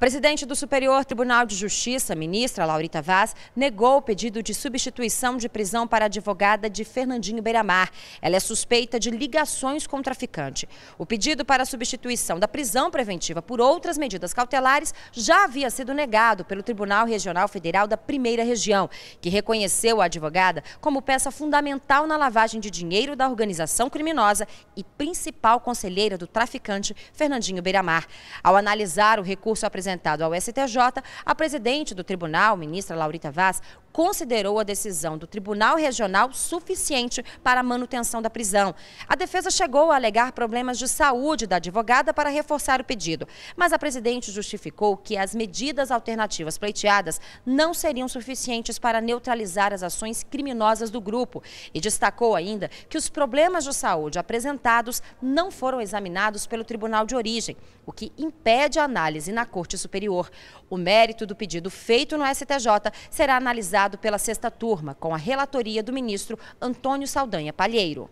presidente do Superior Tribunal de Justiça, ministra Laurita Vaz, negou o pedido de substituição de prisão para a advogada de Fernandinho Beiramar. Ela é suspeita de ligações com o traficante. O pedido para a substituição da prisão preventiva por outras medidas cautelares já havia sido negado pelo Tribunal Regional Federal da Primeira Região, que reconheceu a advogada como peça fundamental na lavagem de dinheiro da organização criminosa e principal conselheira do traficante Fernandinho Beiramar. Ao analisar o recurso apresentado apresentado ao STJ, a presidente do tribunal, ministra Laurita Vaz, considerou a decisão do Tribunal Regional suficiente para a manutenção da prisão. A defesa chegou a alegar problemas de saúde da advogada para reforçar o pedido, mas a presidente justificou que as medidas alternativas pleiteadas não seriam suficientes para neutralizar as ações criminosas do grupo e destacou ainda que os problemas de saúde apresentados não foram examinados pelo tribunal de origem, o que impede a análise na Corte Superior. O mérito do pedido feito no STJ será analisado pela sexta turma, com a relatoria do ministro Antônio Saldanha Palheiro.